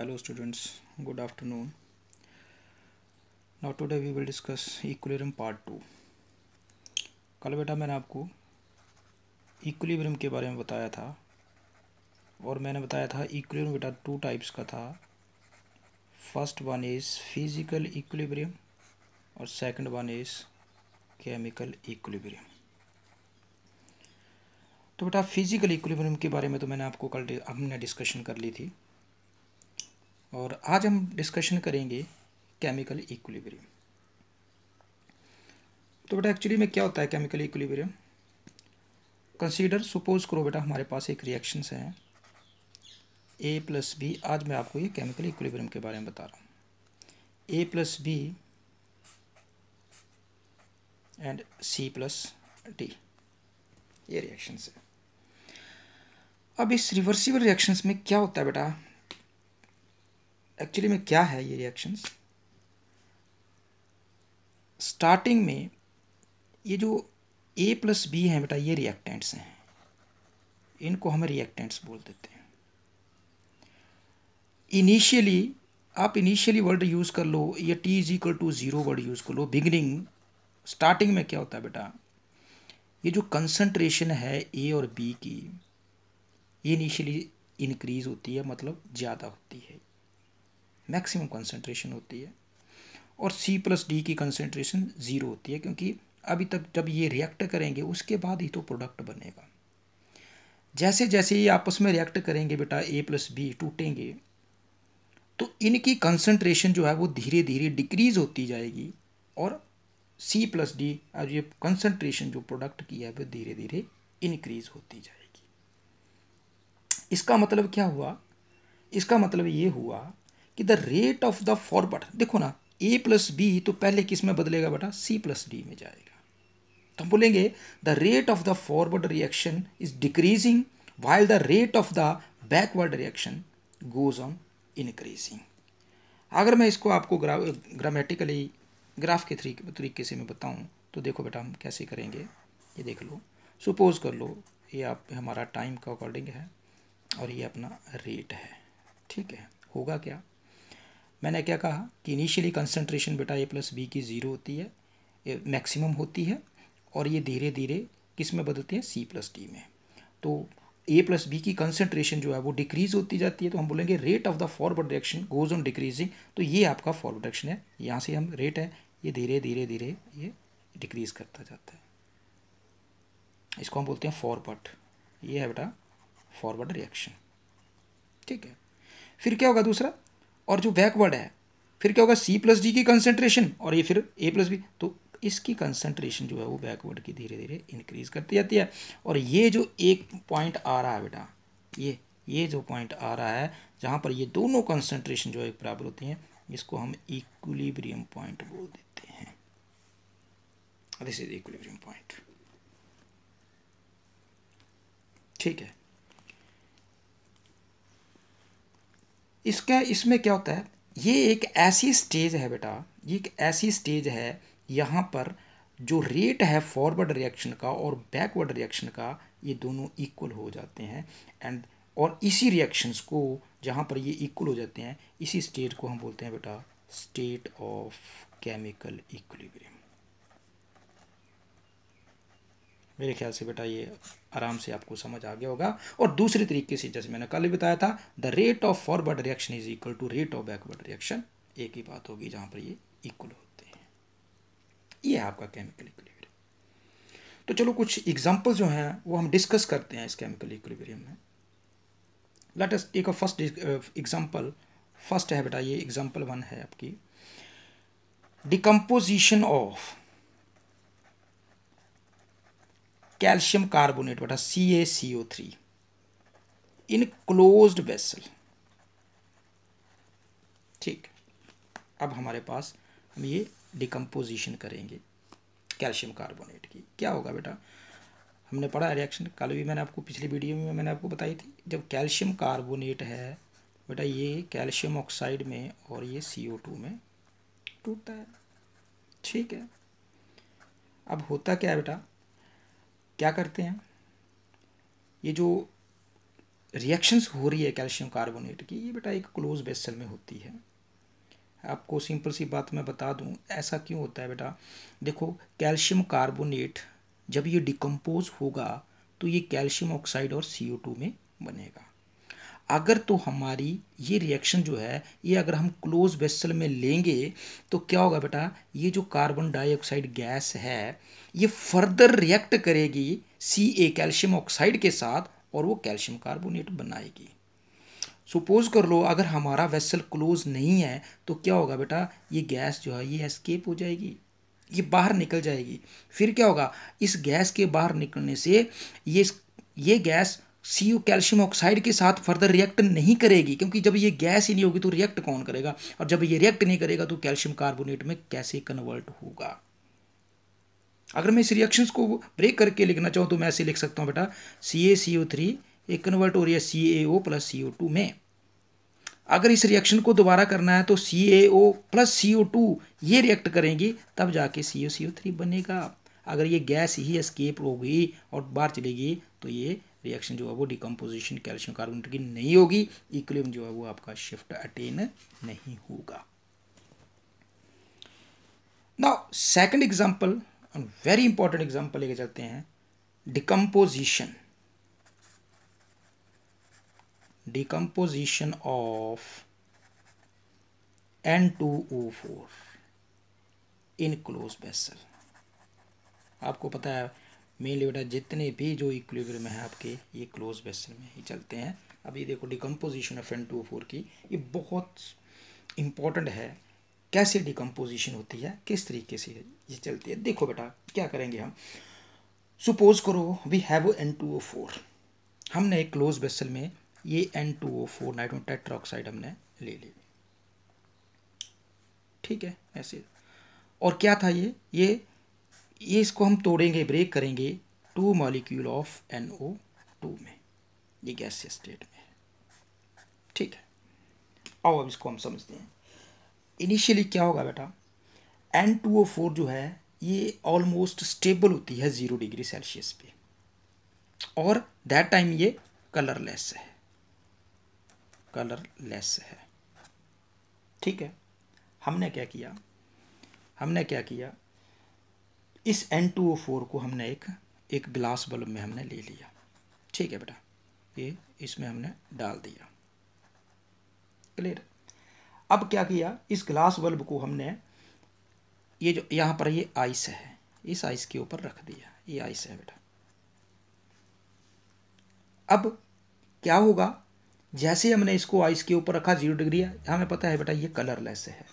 hello students good afternoon now today we will discuss equilibrium part 2 कल बेटा मैंने आपको equilibrium के बारे में बताया था और मैंने बताया था equilibrium बेटा टू टाइप्स का था first one is physical equilibrium और second one is chemical equilibrium तो बेटा फिजिकल इक्विलिब्रियम के बारे में तो मैंने आपको कल हमने डिस्कशन कर ली थी और आज हम डिस्कशन करेंगे केमिकल इक्विलिब्रियम तो बेटा एक्चुअली में क्या होता है केमिकल इक्विलिब्रियम कंसीडर सपोज करो बेटा हमारे पास एक रिएक्शंस हैं ए प्लस बी आज मैं आपको ये केमिकल इक्विलिब्रियम के बारे में बता रहा हूँ A plus B and C plus D ये रिएक्शंस है अब इस रिवर्सिबल रिएक्शंस में क्या होता है बेटा एक्चुअली में क्या है ये रिएक्शंस स्टार्टिंग में ये जो ए प्लस बी हैं बेटा ये रिएक्टेंट्स हैं इनको हम रिएक्टेंट्स बोल देते हैं इनिशियली आप इनिशियली वर्ड यूज़ कर लो या T is equal to zero word use कर लो बिगनिंग स्टार्टिंग में क्या होता है बेटा ये जो कंसंट्रेशन है ए और बी की ये इनिशियली इंक्रीज़ होती है मतलब ज़्यादा होती है मैक्सिमम कंसनट्रेशन होती है और सी प्लस डी की कंसनट्रेशन ज़ीरो होती है क्योंकि अभी तक जब ये रिएक्ट करेंगे उसके बाद ही तो प्रोडक्ट बनेगा जैसे जैसे ये आपस में रिएक्ट करेंगे बेटा ए प्लस बी टूटेंगे तो इनकी कंसनट्रेशन जो है वो धीरे धीरे डिक्रीज़ होती जाएगी और सी प्लस डी और ये कंसनट्रेशन जो प्रोडक्ट की है वो धीरे धीरे इनक्रीज़ होती जाएगी इसका मतलब क्या हुआ इसका मतलब ये हुआ कि the rate of the forward देखो ना ए प्लस बी तो पहले किस में बदलेगा बेटा सी प्लस डी में जाएगा तो हम बोलेंगे the rate of the forward reaction is decreasing while the rate of the backward reaction goes on increasing अगर मैं इसको आपको ग्रा ग्रामेटिकली ग्राफ के थ्री तरीके से मैं बताऊँ तो देखो बेटा हम कैसे करेंगे ये देख लो सपोज कर लो ये आप हमारा टाइम का अकॉर्डिंग है और ये अपना रेट है ठीक है होगा क्या मैंने क्या कहा कि इनिशियली कंसनट्रेशन बेटा ए प्लस बी की ज़ीरो होती है मैक्सिमम होती है और ये धीरे धीरे किस में बदलते हैं सी प्लस डी में तो ए प्लस बी की कंसनट्रेशन जो है वो डिक्रीज होती जाती है तो हम बोलेंगे rate of the forward direction goes on decreasing तो ये आपका फॉरवर्ड डायरेक्शन है यहाँ से हम रेट है ये धीरे धीरे धीरे ये डिक्रीज करता जाता है इसको हम बोलते हैं फॉरवर्ड ये है बेटा फॉरवर्ड रिएक्शन ठीक है फिर क्या होगा दूसरा और जो बैकवर्ड है फिर क्या होगा सी प्लस डी की कंसेंट्रेशन और ये फिर ए प्लस बी तो इसकी कंसेंट्रेशन जो है वो बैकवर्ड की धीरे धीरे इंक्रीज करती जाती है और ये जो एक पॉइंट आ रहा है बेटा ये ये जो पॉइंट आ रहा है जहाँ पर ये दोनों कंसेंट्रेशन जो है बराबर होती हैं इसको हम इक्वलीब्रियम पॉइंट बोल देते हैं दिस इज इक्वलीब्रियम पॉइंट ठीक है इसका इसमें क्या होता है ये एक ऐसी स्टेज है बेटा ये एक ऐसी स्टेज है यहाँ पर जो रेट है फॉरवर्ड रिएक्शन का और बैकवर्ड रिएक्शन का ये दोनों इक्वल हो जाते हैं एंड और इसी रिएक्शंस को जहाँ पर ये इक्वल हो जाते हैं इसी स्टेट को हम बोलते हैं बेटा स्टेट ऑफ केमिकल इक्विलिब्रियम मेरे ख्याल से बेटा ये आराम से आपको समझ आ गया होगा और दूसरे तरीके से जैसे मैंने कल बताया था the rate of forward reaction is equal to rate of backward reaction एक ही बात होगी जहाँ पर ये इक्वल होते हैं ये है आपका केमिकल इक्वेरियम तो चलो कुछ एग्जाम्पल जो हैं वो हम डिस्कस करते हैं इस केमिकल इक्वेरियम में let us take a first example first है बेटा ये एग्जाम्पल वन है आपकी डिकम्पोजिशन ऑफ कैल्शियम कार्बोनेट बेटा C A C O three in closed vessel ठीक अब हमारे पास हम ये डिकम्पोजिशन करेंगे कैल्शियम कार्बोनेट की क्या होगा बेटा हमने पढ़ा रिएक्शन कल भी मैंने आपको पिछली वीडियो में मैंने आपको बताई थी जब कैल्शियम कार्बोनेट है बेटा ये कैल्शियम ऑक्साइड में और ये सी ओ टू में टूटता है ठीक है अब होता क्या है बेटा क्या करते हैं ये जो रिएक्शंस हो रही है कैल्शियम कार्बोनेट की ये बेटा एक क्लोज बेसल में होती है आपको सिंपल सी बात मैं बता दूं ऐसा क्यों होता है बेटा देखो कैल्शियम कार्बोनेट जब ये डिकम्पोज होगा तो ये कैल्शियम ऑक्साइड और सी में बनेगा अगर तो हमारी ये रिएक्शन जो है ये अगर हम क्लोज वेसल में लेंगे तो क्या होगा बेटा ये जो कार्बन डाइऑक्साइड गैस है ये फर्दर रिएक्ट करेगी सी ए कैल्शियम ऑक्साइड के साथ और वो कैल्शियम कार्बोनेट बनाएगी सपोज कर लो अगर हमारा वेसल क्लोज नहीं है तो क्या होगा बेटा ये गैस जो है ये एस्केप हो जाएगी ये बाहर निकल जाएगी फिर क्या होगा इस गैस के बाहर निकलने से ये ये गैस सी कैल्शियम ऑक्साइड के साथ फर्दर रिएक्ट नहीं करेगी क्योंकि जब ये गैस ही नहीं होगी तो रिएक्ट कौन करेगा और जब ये रिएक्ट नहीं करेगा तो कैल्शियम कार्बोनेट में कैसे कन्वर्ट होगा अगर मैं इस रिएक्शन को ब्रेक करके लिखना चाहूँ तो मैं ऐसे लिख सकता हूँ बेटा C A C O three एक कन्वर्ट हो रही है सी A O plus C O two में अगर इस रिएक्शन को दोबारा करना है तो C A O plus C O two ये रिएक्ट करेंगी तब जाके सी ओ सी ओ थ्री बनेगा अगर ये गैस ही एस्केप हो गई और बाहर चलेगी तो ये रिएक्शन जो है वो डिकम्पोजिशन कैल्शियम कार्बोनेट की नहीं होगी इक्विलिब्रियम जो है वो आपका शिफ्ट अटेन नहीं होगा नाउ सेकंड एग्जांपल और वेरी इंपॉर्टेंट एग्जाम्पल लेके चलते हैं decomposition decomposition of N two O four in closed vessel आपको पता है मेनली बेटा जितने भी जो में है आपके ये क्लोज बेसल में ही चलते हैं अभी देखो decomposition of N two four की ये बहुत इंपॉर्टेंट है कैसे डिकम्पोजिशन होती है किस तरीके से ये चलती है देखो बेटा क्या करेंगे हम सुपोज करो we have N two O four हमने एक क्लोज वेसल में ये N two O four nitrogen tetroxide हमने ले ली ठीक है ऐसे और क्या था ये ये ये इसको हम तोड़ेंगे ब्रेक करेंगे two molecule of N O two में ये गैस स्टेट में ठीक है आओ अब इसको हम समझते हैं इनिशियली क्या होगा बेटा एन टू ओ फोर जो है ये ऑलमोस्ट स्टेबल होती है ज़ीरो डिग्री सेल्सियस पे और दैट टाइम ये कलरलेस है कलरलेस है ठीक है हमने क्या किया हमने क्या किया इस एन टू ओ फोर को हमने एक एक ग्लास बल्ब में हमने ले लिया ठीक है बेटा ये इसमें हमने डाल दिया क्लियर अब क्या किया इस ग्लास बल्ब को हमने ये जो यहाँ पर ये आइस है इस आइस के ऊपर रख दिया ये आइस है बेटा अब क्या होगा जैसे हमने इसको आइस के ऊपर रखा जीरो डिग्री है हमें पता है बेटा ये कलरलेस है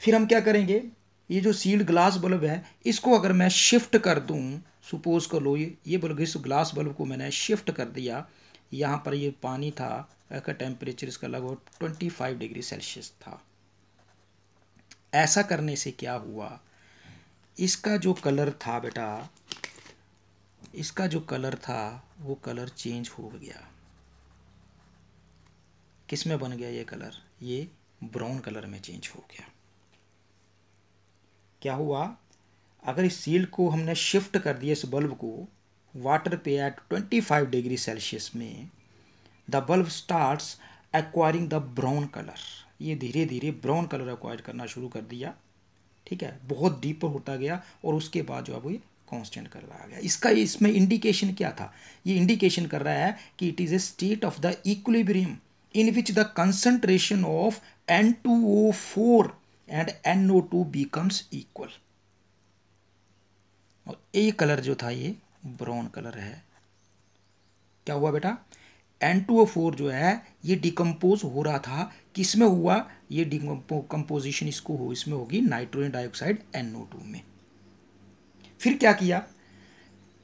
फिर हम क्या करेंगे ये जो सील्ड ग्लास बल्ब है इसको अगर मैं शिफ्ट कर दूं सुपोज कर लो ये ये बल्ब इस ग्लास बल्ब को मैंने शिफ्ट कर दिया यहाँ पर ये पानी था का टेम्परेचर इसका लगभग ट्वेंटी फाइव डिग्री सेल्सियस था ऐसा करने से क्या हुआ इसका जो कलर था बेटा इसका जो कलर था वो कलर चेंज हो गया किस में बन गया ये कलर ये ब्राउन कलर में चेंज हो गया क्या हुआ अगर इस सील को हमने शिफ्ट कर दिया इस बल्ब को वाटर पे at twenty five degree Celsius में the bulb starts acquiring the brown colour ये धीरे धीरे ब्राउन कलर एक्वायर करना शुरू कर दिया ठीक है बहुत डीपर होता गया और उसके बाद जो है वो ये कॉन्स्टेंट कर रहा गया इसका इसमें इंडिकेशन क्या था ये इंडिकेशन कर रहा है कि it is a state of the equilibrium in which the concentration of N two O four and N O two becomes equal और ए कलर जो था ये ब्राउन कलर है क्या हुआ बेटा एन टू ओ फोर जो है ये डिकम्पोज हो रहा था किस में हुआ ये डिकम्पोजिशन इसको हो इसमें होगी nitrogen dioxide N O two में फिर क्या किया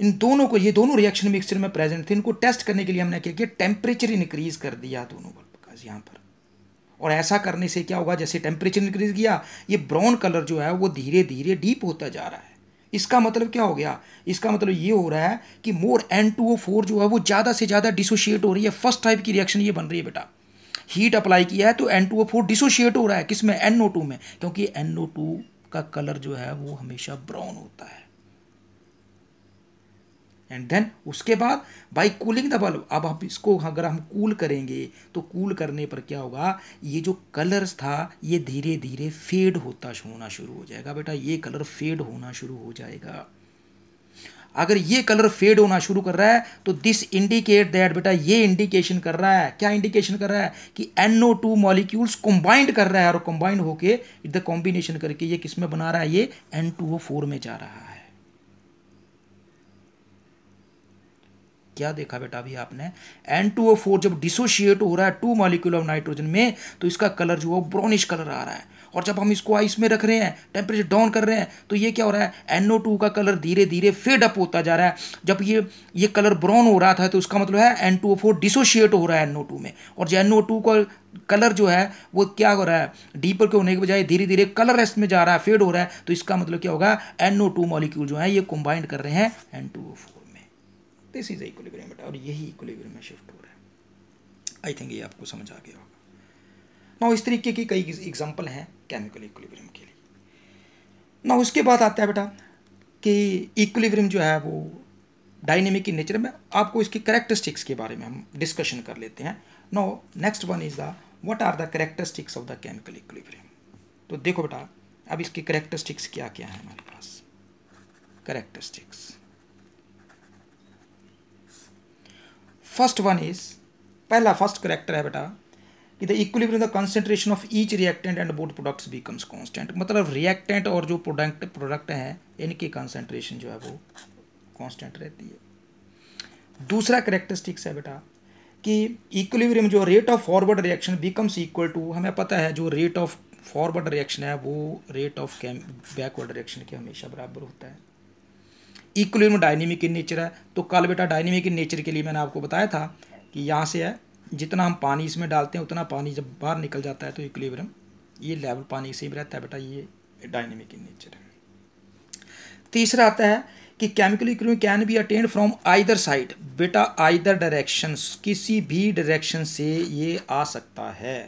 इन दोनों को ये दोनों रिएक्शन मिक्सचर में प्रेजेंट थे इनको टेस्ट करने के लिए हमने क्या किया टेम्परेचर इंक्रीज कर दिया दोनों का यहाँ पर और ऐसा करने से क्या होगा जैसे टेम्परेचर इंक्रीज किया ये ब्राउन कलर जो है वो धीरे धीरे डीप होता जा रहा है इसका मतलब क्या हो गया इसका मतलब ये हो रहा है कि more N two O four जो है वो ज़्यादा से ज़्यादा डिसोशिएट हो रही है फर्स्ट टाइप की रिएक्शन ये बन रही है बेटा हीट अप्लाई किया है तो N two O four dissociate हो रहा है किस में एन ओ टू में क्योंकि एन ओ टू का कलर जो है वो हमेशा ब्राउन होता है एंड देन उसके बाद बाई कूलिंग द बल्ब अब हम इसको अगर हम कूल करेंगे तो कूल करने पर क्या होगा ये जो कलर्स था ये धीरे धीरे फेड होता होना शुरू हो जाएगा बेटा ये कलर फेड होना शुरू हो जाएगा अगर ये कलर फेड होना शुरू कर रहा है तो दिस इंडिकेट दैट बेटा ये इंडिकेशन कर रहा है क्या इंडिकेशन कर रहा है कि NO2 टू मॉलिक्यूल्स कंबाइंड कर रहा है और कंबाइंड होके द कॉम्बिनेशन करके ये किस में बना रहा है ये एन टू ओ फोर में जा रहा है क्या देखा बेटा अभी आपने एन टू ओ फोर जब डिसोशिएट हो रहा है टू मॉलिक्यूल ऑफ नाइट्रोजन में तो इसका कलर जो है ब्राउनिश कलर आ रहा है और जब हम इसको आइस में रख रहे हैं टेम्परेचर डाउन कर रहे हैं तो ये क्या हो रहा है एनओ टू का कलर धीरे धीरे फेड अप होता जा रहा है जब ये ये कलर ब्राउन हो रहा था तो उसका मतलब है N two O four dissociate हो रहा है एनओ टू में और जो एनओ टू का कलर जो है वो क्या हो रहा है डीपर के होने के बजाय धीरे धीरे कलर रेस्ट में जा रहा है फेड हो रहा है तो इसका मतलब क्या होगा एनओ टू मॉलिक्यूल जो है ये कंबाइंड कर रहे हैं N two O four this is equilibrium बेटा और यही इक्विलिब्रियम में शिफ्ट हो रहा है आई थिंक ये आपको समझ आ गया होगा ना इस तरीके की कई एग्जाम्पल हैं केमिकल इक्विलिब्रियम के लिए ना उसके बाद आता है बेटा कि इक्विलिब्रियम जो है वो डायनेमिक इन नेचर में आपको इसकी करेक्टरिस्टिक्स के बारे में हम डिस्कशन कर लेते हैं no next one is the what are the characteristics of the chemical equilibrium तो देखो बेटा अब इसकी करेक्टरिस्टिक्स क्या क्या है हमारे पास करेक्टरिस्टिक्स फर्स्ट वन इज पहला फर्स्ट करेक्टर है बेटा कि the equilibrium the concentration of each reactant and both products becomes constant मतलब रिएक्टेंट और जो प्रोडक्ट प्रोडक्ट हैं इनकी कंसेंट्रेशन जो है वो कांस्टेंट रहती है दूसरा करेक्टरिस्टिक्स है बेटा कि इक्विलिब्रियम जो rate of forward reaction becomes equal to हमें पता है जो रेट ऑफ फॉरवर्ड रिएक्शन है वो रेट ऑफ बैकवर्ड रिएक्शन के हमेशा बराबर होता है इक्वलियम डायनेमिक इन नेचर है तो कल बेटा डायनेमिक इन नेचर के लिए मैंने आपको बताया था कि यहाँ से है जितना हम पानी इसमें डालते हैं उतना पानी जब बाहर निकल जाता है तो इक्विलिब्रियम ये लेवल पानी से भी रहता है बेटा ये डायनेमिक इन नेचर है तीसरा आता है कि chemical equilibrium can be attained from either side बेटा आइदर डायरेक्शन किसी भी डायरेक्शन से ये आ सकता है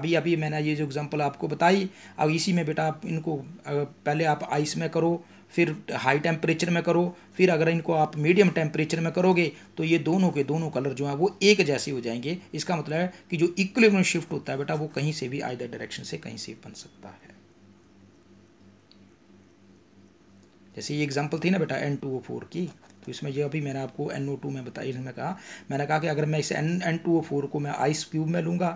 अभी अभी मैंने ये जो एग्जांपल आपको बताई अब इसी में बेटा आप इनको पहले आप आइस में करो फिर हाई टेम्परेचर में करो फिर अगर इनको आप मीडियम टेम्परेचर में करोगे तो ये दोनों के दोनों कलर जो है वो एक जैसे हो जाएंगे इसका मतलब है कि जो इक्विलिब्रियम शिफ्ट होता है बेटा वो कहीं से भी आइदर डायरेक्शन से कहीं से बन सकता है जैसे ये एग्जाम्पल थी ना बेटा एन टू ओ फोर की तो इसमें जो अभी मैंने आपको एन ओ टू में बताया इसमें कहा मैंने कहा कि अगर मैं इस N N two O four को मैं आइस क्यूब में लूँगा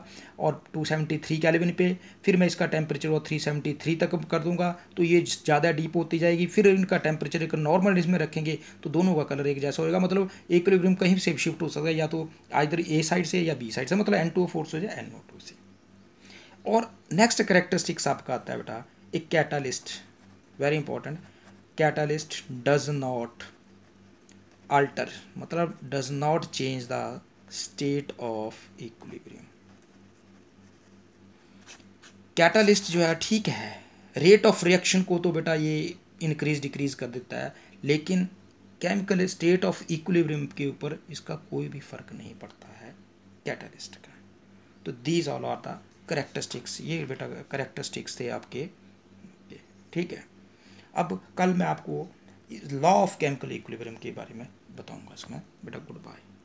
और टू सेवेंटी थ्री कैलिविन पे फिर मैं इसका टेम्परेचर और थ्री सेवेंटी थ्री तक कर दूँगा तो ये ज़्यादा डीप होती जाएगी फिर इनका टेम्परेचर एक नॉर्मल इसमें रखेंगे तो दोनों का कलर एक जैसा होगा मतलब एक इक्विलिब्रियम कहीं से शिफ्ट हो सकता है या तो आइर ए साइड से या बी साइड से मतलब एन टू ओ फोर से या एन ओ टू से और नेक्स्ट करेक्टरिस्टिक्स आपका आता है बेटा एक catalyst very important catalyst does not alter मतलब does not change the state of equilibrium catalyst जो है ठीक है रेट ऑफ रिएक्शन को तो बेटा ये इंक्रीज डिक्रीज कर देता है लेकिन केमिकल स्टेट ऑफ इक्विलिब्रियम के ऊपर इसका कोई भी फर्क नहीं पड़ता है कैटालिस्ट का तो these all are the characteristics ये बेटा करेक्टरिस्टिक्स थे आपके ठीक है अब कल मैं आपको लॉ ऑफ केमिकल इक्विलिब्रियम के बारे में बताऊंगा इसमें बेटा गुड बाय